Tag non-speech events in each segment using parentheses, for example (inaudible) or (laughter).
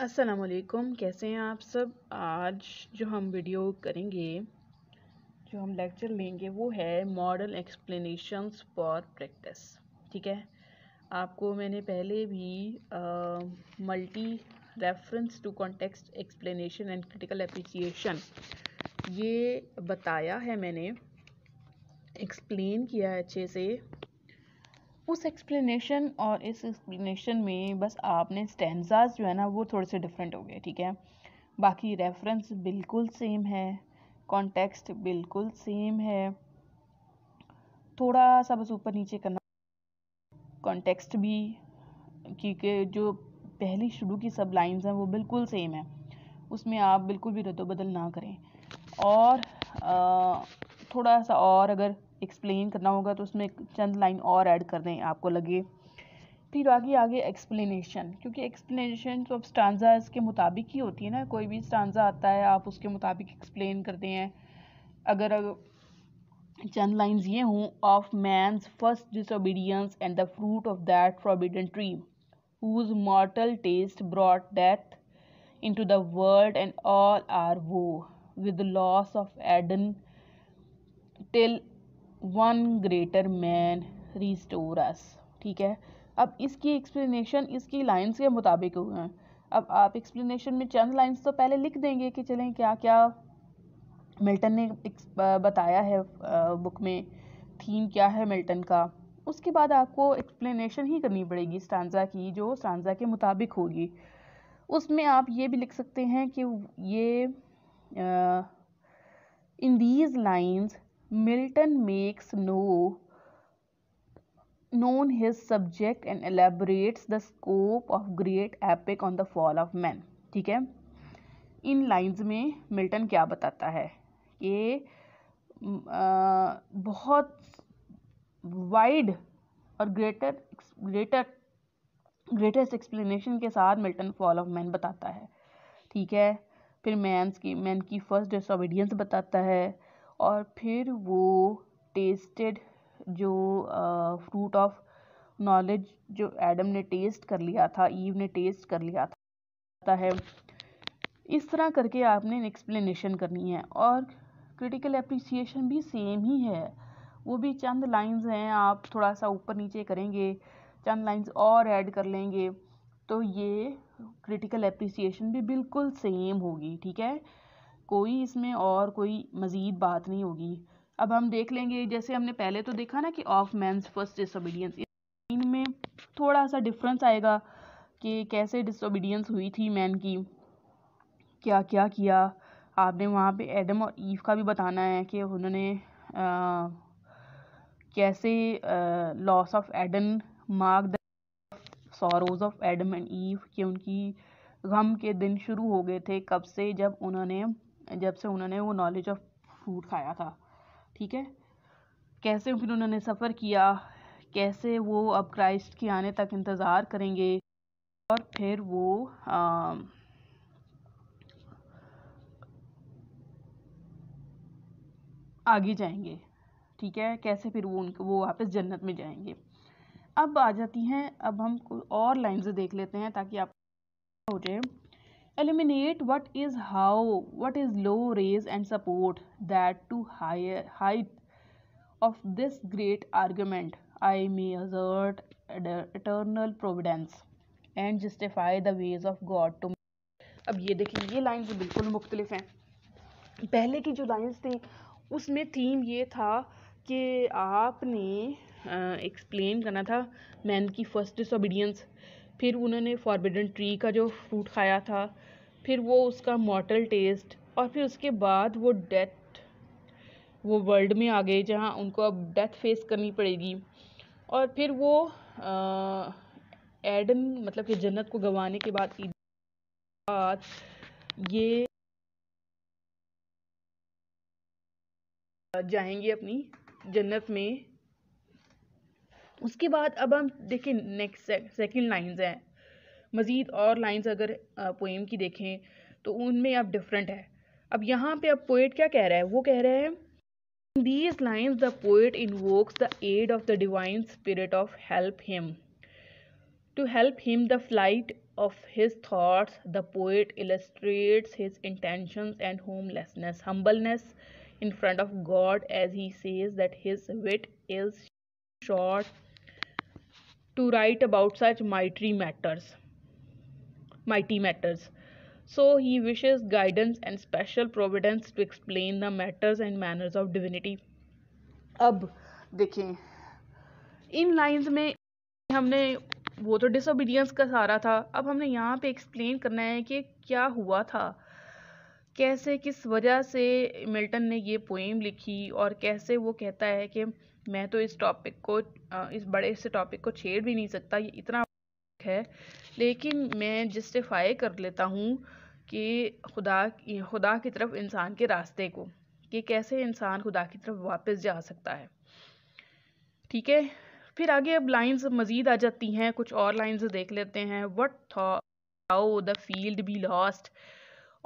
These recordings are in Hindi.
असलकुम कैसे हैं आप सब आज जो हम वीडियो करेंगे जो हम लेक्चर लेंगे वो है मॉडल एक्सप्लेनेशंस फॉर प्रैक्टिस ठीक है आपको मैंने पहले भी multi reference to context explanation and critical appreciation ये बताया है मैंने एक्सप्लेन किया है अच्छे से उस एक्सप्लेनेशन और इस एक्सप्लेनेशन में बस आपने स्टैंडाज जो है ना वो थोड़े से डिफरेंट हो गए ठीक है बाकी रेफरेंस बिल्कुल सेम है कॉन्टेक्स्ट बिल्कुल सेम है थोड़ा सा बस ऊपर नीचे करना कॉन्टेक्स्ट भी क्योंकि जो पहली शुरू की सब लाइन्स हैं वो बिल्कुल सेम है उसमें आप बिल्कुल भी रद्दबदल ना करें और आ, थोड़ा सा और अगर एक्सप्लेन करना होगा तो उसमें चंद लाइन और ऐड कर दें आपको लगे फिर आगे आगे एक्सप्लेनेशन क्योंकि एक्सप्लेनेशन तो अब स्टांजा के मुताबिक ही होती है ना कोई भी स्टांजा आता है आप उसके मुताबिक एक्सप्लेन करते हैं अगर, चंद लाइंस ये हूँ of man's first disobedience and the fruit of that forbidden tree whose mortal taste brought death into the world and all our woe with loss of Eden till one greater man restore us ठीक है अब इसकी एक्सप्लेनेशन इसकी लाइंस के मुताबिक हुए हैं अब आप एक्सप्लेनेशन में चंद लाइंस तो पहले लिख देंगे कि चलें क्या क्या मिल्टन ने बताया है बुक में थीम क्या है मिल्टन का उसके बाद आपको एक्सप्लेनेशन ही करनी पड़ेगी स्टांजा की जो स्टांजा के मुताबिक होगी उसमें आप ये भी लिख सकते हैं कि ये in these lines Milton makes no known his subject and elaborates the scope of great epic on the fall of man ठीक है इन लाइंस में मिल्टन क्या बताता है कि बहुत वाइड और ग्रेटर ग्रेटर ग्रेटेस्ट एक्सप्लेनेशन के साथ मिल्टन फॉल ऑफ मैन बताता है ठीक है फिर मैंस की मैन की फर्स्ट डिसोबीडियंस बताता है और फिर वो टेस्टेड जो फ्रूट ऑफ नॉलेज जो एडम ने टेस्ट कर लिया था ईव ने टेस्ट कर लिया था है इस तरह करके आपने एक्सप्लेनेशन करनी है और क्रिटिकल अप्रिसिएशन भी सेम ही है वो भी चंद लाइंस हैं आप थोड़ा सा ऊपर नीचे करेंगे चंद लाइंस और ऐड कर लेंगे तो ये क्रिटिकल अप्रिसिएशन भी बिल्कुल सेम होगी ठीक है कोई इसमें और कोई मज़ीद बात नहीं होगी अब हम देख लेंगे जैसे हमने पहले तो देखा ना कि ऑफ मैंस फर्स्ट डिसोबीडियंस इनमें थोड़ा सा डिफरेंस आएगा कि कैसे डिसोबीडियंस हुई थी मैन की क्या क्या किया आपने वहाँ पे एडम और ईव का भी बताना है कि उन्होंने कैसे loss of Adam mark the woes of Adam and Eve कि उनकी गम के दिन शुरू हो गए थे कब से जब उन्होंने जब से उन्होंने वो नॉलेज ऑफ फूड खाया था ठीक है कैसे फिर उन्होंने सफ़र किया कैसे वो अब क्राइस्ट के आने तक इंतज़ार करेंगे और फिर वो आ, आगे जाएंगे ठीक है कैसे फिर वो उनको वो वापस जन्नत में जाएंगे अब आ जाती हैं अब हम और लाइन्स देख लेते हैं ताकि आप हो जाए eliminate what is how what is low raise and support that to higher height of this great argument i may assert eternal providence and justify the ways of god to अब ये देखिए ये लाइन्स बिल्कुल मुख्तलिफ हैं पहले की जो लाइन्स थी उसमें थीम ये था कि आपने एक्सप्लेन करना था मैन की फर्स्ट डिसोबीडियंस फिर उन्होंने फॉरबिडन ट्री का जो फ्रूट खाया था फिर वो उसका मॉटल टेस्ट और फिर उसके बाद वो डेथ वो वर्ल्ड में आ गए जहाँ उनको अब डेथ फेस करनी पड़ेगी और फिर वो आ, मतलब कि जन्नत को गंवाने के बाद बाद ये जाएंगे अपनी जन्नत में उसके बाद अब हम देखें नेक्स्ट सेकेंड लाइन्स हैं मज़ीद और लाइन्स अगर पोएम की देखें तो उनमें अब डिफरेंट है अब यहाँ पे अब पोइट क्या कह रहा है वो कह रहा है these lines the poet invokes the aid of the divine spirit of help him to help him the flight of his thoughts the poet illustrates his intention and homelessness humbleness in front of god as he says that his wit is short to write about such mighty matters mighty matters so he wishes guidance and special providence to explain the matters and manners of divinity अब देखें इन लाइंस में हमने वो तो डिसोबीडियंस का सारा था अब हमने यहाँ पे एक्सप्लेन करना है कि क्या हुआ था कैसे किस वजह से मिल्टन ने ये पोएम लिखी और कैसे वो कहता है कि मैं तो इस टॉपिक को इस बड़े से टॉपिक को छेड़ भी नहीं सकता ये इतना (laughs) है लेकिन मैं जस्टिफाई कर लेता हूँ कि खुदा खुदा की तरफ इंसान के रास्ते को कि कैसे इंसान खुदा की तरफ वापस जा सकता है ठीक है फिर आगे अब लाइंस मज़ीद आ जाती हैं कुछ और लाइंस देख लेते हैं what though the field be lost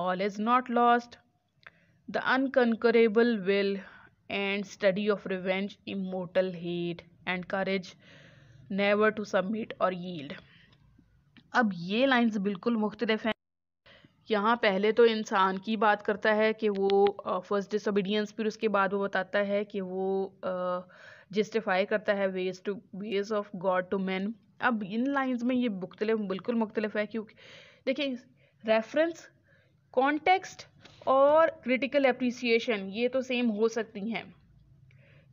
all is not lost the unconquerable will and study of revenge immortal hate and courage never to submit or yield अब ये लाइंस बिल्कुल मुख्तलिफ हैं यहाँ पहले तो इंसान की बात करता है कि वो फर्स्ट डिसोबीडियंस फिर उसके बाद वो बताता है कि वो जस्टिफाई करता है ways to ways of God to man अब इन लाइंस में ये मुख्तलिफ बिल्कुल मुख्तलिफ है क्योंकि देखिए रेफरेंस कॉन्टेक्स्ट और क्रिटिकल अप्रिसिएशन ये तो सेम हो सकती हैं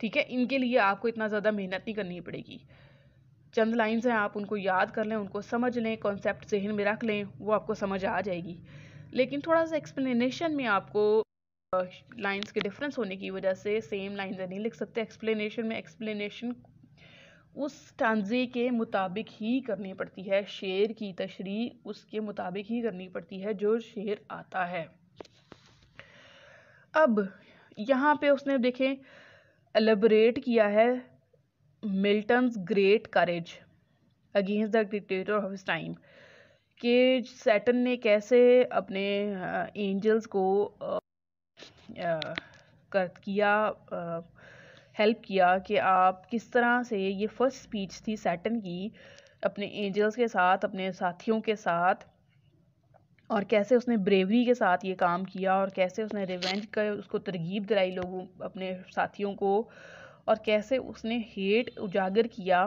ठीक है इनके लिए आपको इतना ज़्यादा मेहनत नहीं करनी पड़ेगी चंद लाइन्स हैं आप उनको याद कर लें उनको समझ लें कॉन्सेप्ट जहन में रख लें वो आपको समझ आ जाएगी लेकिन थोड़ा सा एक्सप्लेनेशन में आपको लाइंस के डिफरेंस होने की वजह से सेम लाइंस नहीं लिख सकते एक्सप्लेनेशन में एक्सप्लेनेशन उस टांजे के मुताबिक ही करनी पड़ती है शेर की तशरी उसके मुताबिक ही करनी पड़ती है जो शेर आता है अब यहाँ पे उसने देखें एलेबरेट किया है Milton's great courage against the dictator of his time कि सैटन ने कैसे अपने एंजल्स uh, को आ, uh, आ, uh, कर किया आ, हेल्प किया कि आप किस तरह से ये फर्स्ट स्पीच थी सैटन की अपने एंजल्स के साथ अपने साथियों के साथ और कैसे उसने ब्रेवरी के साथ ये काम किया और कैसे उसने रिवेंज कर उसको तरगीब दिलाई लोगों अपने साथियों को और कैसे उसने हेट उजागर किया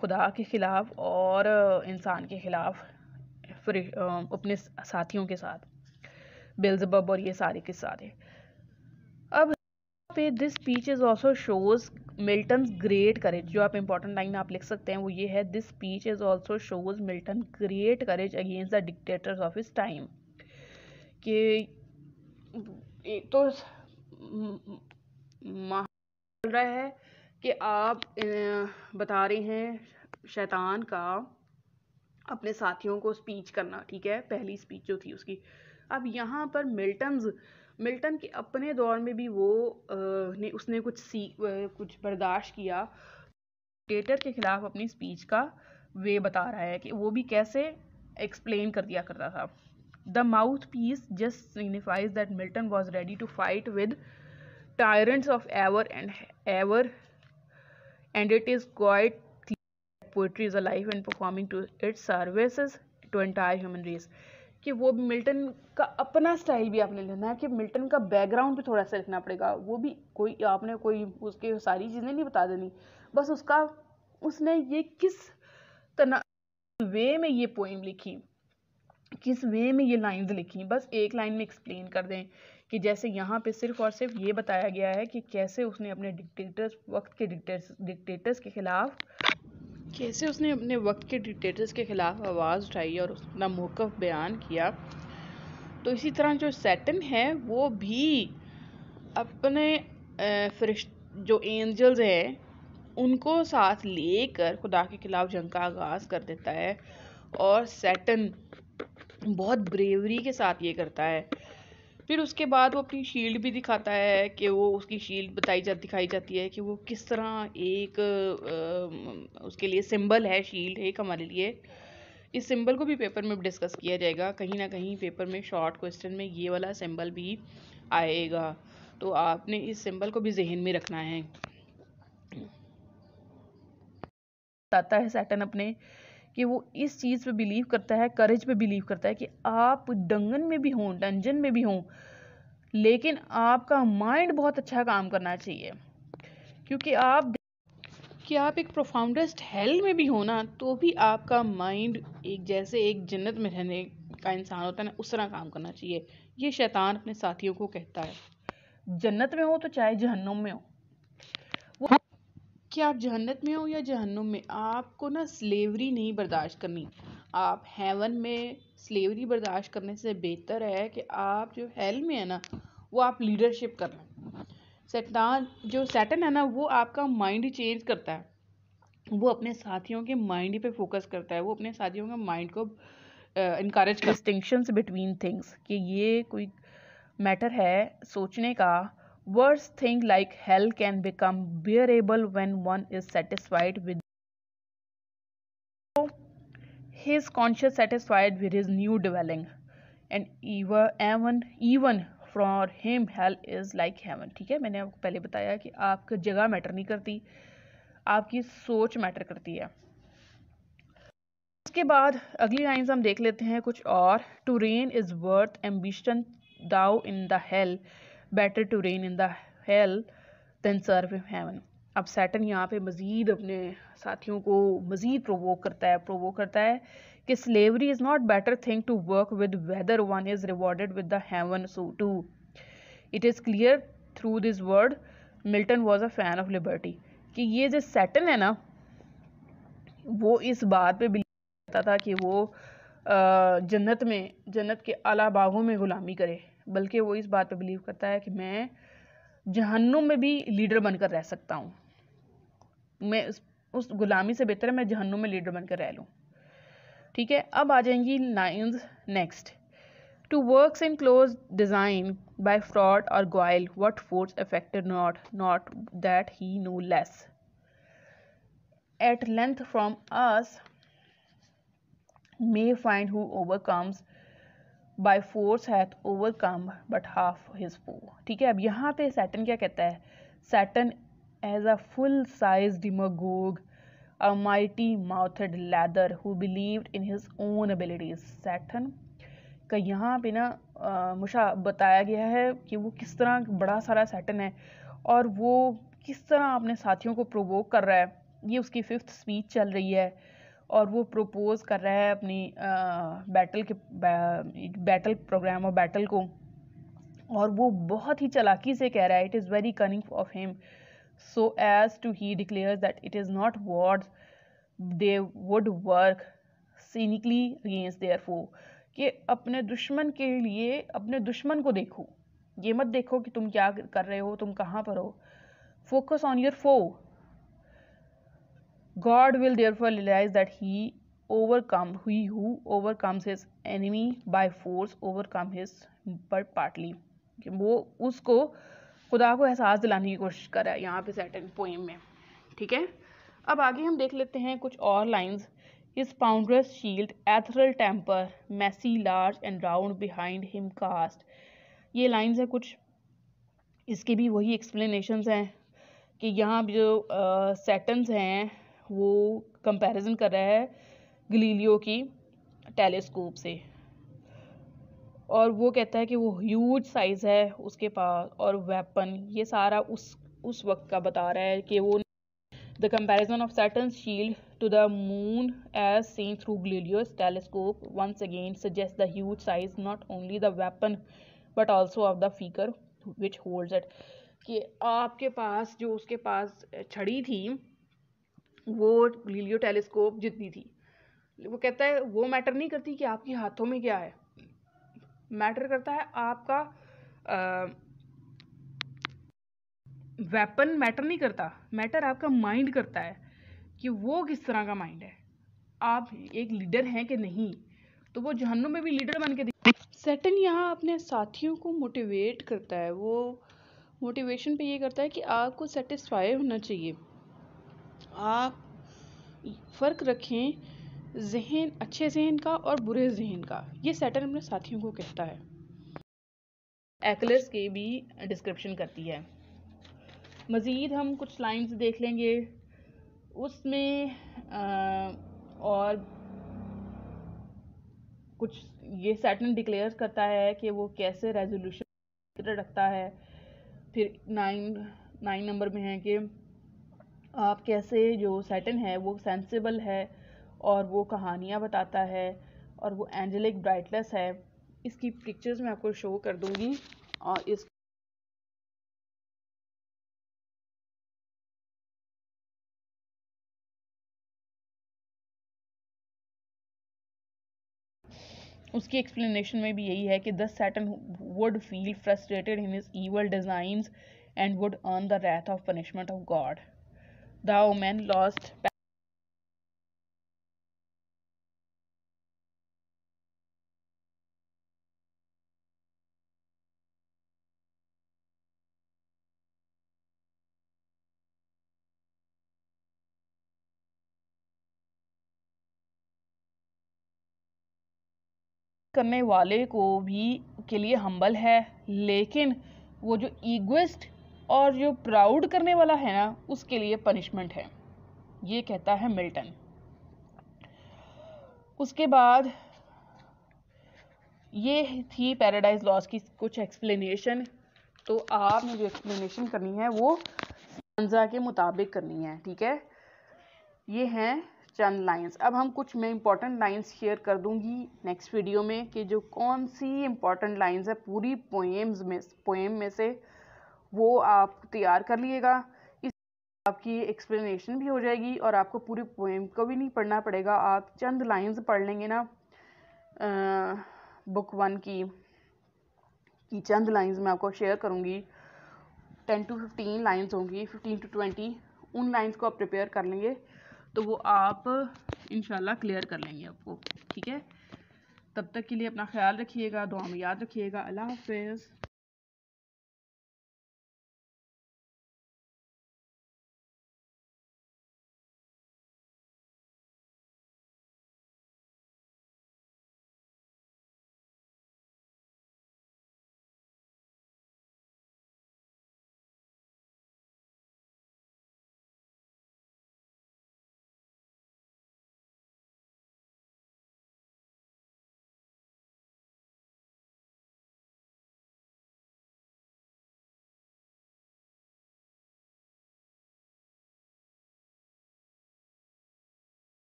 खुदा के ख़िलाफ़ और इंसान के ख़िलाफ़ अपने साथियों के साथ बेलजब और ये सारे के सारे पे this speech is also shows Milton great courage जो आप इंपॉर्टेंट लाइन आप लिख सकते हैं वो ये है this speech is also shows Milton great courage against the dictators of his time कि तो चल रहा है कि आप बता रहे हैं शैतान का अपने साथियों को स्पीच करना ठीक है पहली स्पीच जो थी उसकी अब यहाँ पर मिल्टन्स मिल्टन के अपने दौर में भी वो ने उसने कुछ सी कुछ बर्दाश्त किया डिक्टेटर के ख़िलाफ़ अपनी स्पीच का वे बता रहा है कि वो भी कैसे एक्सप्लेन कर दिया करता था the mouthpiece just signifies that Milton was ready to fight with tyrants of ever and ever and it is quite is a life and performing to its services to entire human race कि वो मिल्टन का अपना स्टाइल भी आपने लेना है कि मिल्टन का बैकग्राउंड भी थोड़ा सा लिखना पड़ेगा वो भी कोई आपने कोई उसके सारी चीज़ें नहीं बता देनी बस उसका उसने ये किस तना वे में ये पोइम लिखी किस वे में ये लाइंस लिखी बस एक लाइन में एक्सप्लेन कर दें कि जैसे यहाँ पे सिर्फ और सिर्फ ये बताया गया है कि कैसे उसने अपने डिक्टेटर्स वक्त के डिक्टेटर्स के ख़िलाफ़ कैसे उसने अपने वक्त के डिक्टेटर्स के ख़िलाफ़ आवाज़ उठाई और अपना मौक़ बयान किया तो इसी तरह जो सैटन है वो भी अपने फरिश जो एंजल्स हैं उनको साथ लेकर खुदा के ख़िलाफ़ जंग का आगाज़ कर देता है और सैटन बहुत ब्रेवरी के साथ ये करता है फिर उसके बाद वो अपनी शील्ड भी दिखाता है कि वो उसकी शील्ड बताई जा दिखाई जाती है कि वो किस तरह एक आ, उसके लिए सिंबल है शील्ड एक हमारे लिए इस सिंबल को भी पेपर में डिस्कस किया जाएगा कहीं ना कहीं पेपर में शॉर्ट क्वेश्चन में ये वाला सिंबल भी आएगा तो आपने इस सिंबल को भी जहन में रखना है बताता है सैटन अपने कि वो इस चीज़ पे बिलीव करता है करेज पे बिलीव करता है कि आप दंगन में भी हों डंजन में भी हों लेकिन आपका माइंड बहुत अच्छा काम करना चाहिए क्योंकि आप कि आप एक प्रोफाउंडेस्ट हेल में भी हो ना तो भी आपका माइंड एक जैसे एक जन्नत में रहने का इंसान होता है ना उस तरह काम करना चाहिए ये शैतान अपने साथियों को कहता है जन्नत में हो तो चाहे जहन्नुम में हो कि आप जहन्नत में हो या जहन्नुम में आपको ना स्लेवरी नहीं बर्दाश्त करनी आप हेवन में स्लेवरी बर्दाश्त करने से बेहतर है कि आप जो हेल में है ना वो आप लीडरशिप कर लें सैटान जो सैटन है ना वो आपका माइंड चेंज करता है वो अपने साथियों के माइंड पे फोकस करता है वो अपने साथियों के माइंड को इनक्रेज डिस्टिंक्शंस बिटवीन थिंग्स कि ये कोई मैटर है सोचने का Worse thing like hell can become bearable when one is satisfied with he is conscious satisfied with his new dwelling and even even for him hell is like heaven ठीक है मैंने आपको पहले बताया कि आपकी जगह मैटर नहीं करती आपकी सोच मैटर करती है उसके बाद अगली लाइन्स हम देख लेते हैं कुछ और to reign is worth ambition though in the hell better to reign in the hell than serve in heaven अब सैटन यहाँ पे मज़ीद अपने साथियों को मज़ीद प्रोवोक करता है प्रोवोक करता है कि slavery is not better thing to work with whether one is rewarded with the heaven so too it is clear through this word Milton was a fan of liberty कि ये जो सैटन है ना वो इस बात पे बिलीव करता था कि वो जन्नत में जन्नत के अला बागों में ग़ुलामी करे बल्कि वो इस बात पे बिलीव करता है कि मैं जहन्नुम में भी लीडर बनकर रह सकता हूँ मैं उस, उस गुलामी से बेहतर है मैं जहन्नुम में लीडर बनकर रह लूँ ठीक है अब आ जाएंगी lines next to work in close design by fraud or guile what force affected not not that he no less at length from us may find who overcomes by force hath overcome but half his foe ठीक है अब यहाँ पे सैटन क्या कहता है Satan as a full size demagogue a mighty mouthed leather who believe in his own abilities Satan का यहाँ पे ना मुशा बताया गया है कि वो किस तरह बड़ा सारा सैटन है और वो किस तरह अपने साथियों को प्रोवोक कर रहा है ये उसकी फिफ्थ स्पीच चल रही है और वो प्रपोज़ कर रहा है अपनी बैटल के बैटल प्रोग्राम और बैटल को और वो बहुत ही चलाकी से कह रहा है it is very cunning of him so as to he declare that it is not words they would work cynically against their foe कि अपने दुश्मन के लिए अपने दुश्मन को देखो ये मत देखो कि तुम क्या कर रहे हो तुम कहाँ पर हो focus on your foe God will therefore realize that he overcome who who overcomes his enemy by force overcome his but partly वो उसको खुदा को एहसास दिलाने की कोशिश कर रहा है यहाँ पे सेटन पोइम में ठीक है अब आगे हम देख लेते हैं कुछ और lines his ponderous shield ethereal temper massy large and round behind him cast ये लाइंस हैं कुछ इसके भी वही एक्सप्लेनेशंस हैं कि यहाँ जो सेटन्स हैं वो कंपैरिजन कर रहा है गलीलियो की टेलीस्कोप से और वो कहता है कि वो ह्यूज साइज़ है उसके पास और वेपन ये सारा उस उस वक्त का बता रहा है कि वो the comparison of Satan shield to the moon as seen through Galileo's telescope once again suggest the huge size not only the weapon but also of the figure which holds it कि आपके पास जो उसके पास छड़ी थी वो लीलियो टेलीस्कोप जितनी थी वो कहता है वो मैटर नहीं करती कि आपके हाथों में क्या है मैटर करता है आपका आ, वेपन मैटर नहीं करता मैटर आपका माइंड करता है कि वो किस तरह का माइंड है आप एक लीडर हैं कि नहीं तो वो जहनों में भी लीडर बन के सेटन यहाँ अपने साथियों को मोटिवेट करता है वो मोटिवेशन पे ये करता है कि आपको सेटिस्फाई होना चाहिए आप फ़र्क रखें जहन अच्छे जहन का और बुरे जहन का ये सैटर्न अपने साथियों को कहता है एक्लर्स के भी डिस्क्रिप्शन करती है मज़ीद हम कुछ लाइंस देख लेंगे उसमें और कुछ ये सैटन डिक्लेयर करता है कि वो कैसे रेजोल्यूशन रखता है फिर नाइन नाइन नंबर में है कि आप कैसे जो सेटन है वो सेंसिबल है और वो कहानियाँ बताता है और वो एंजेलिक ब्राइटनेस है इसकी पिक्चर्स मैं आपको शो कर दूँगी और इस उसकी एक्सप्लेनेशन में भी यही है कि thus Satan would feel frustrated in his evil designs and would earn the wrath of punishment of God The woman lost करने वाले को भी के लिए हम्बल है लेकिन वो जो ईगोस्ट और जो प्राउड करने वाला है ना उसके लिए पनिशमेंट है ये कहता है मिल्टन उसके बाद ये थी पैराडाइज लॉस की कुछ एक्सप्लेनेशन तो आपने जो एक्सप्लेनेशन करनी है वो स्टंजा के मुताबिक करनी है ठीक है ये हैं चंद लाइंस अब हम कुछ मैं इंपॉर्टेंट लाइंस शेयर कर दूंगी नेक्स्ट वीडियो में कि जो कौन सी इंपॉर्टेंट लाइंस है पूरी पोएम्स में पोएम में से वो आप तैयार कर लिएगा इस आपकी एक्सप्लेनेशन भी हो जाएगी और आपको पूरी पोएम को भी नहीं पढ़ना पड़ेगा आप चंद लाइंस पढ़ लेंगे ना आ, बुक वन की की चंद लाइंस मैं आपको शेयर करूँगी टेन टू फिफ्टीन लाइंस होंगी फिफ्टीन टू ट्वेंटी उन लाइंस को आप प्रिपेयर कर लेंगे तो वो आप इन क्लियर कर लेंगे आपको ठीक है तब तक के लिए अपना ख्याल रखिएगा दुआ में याद रखिएगा अल्लाह हाफिज़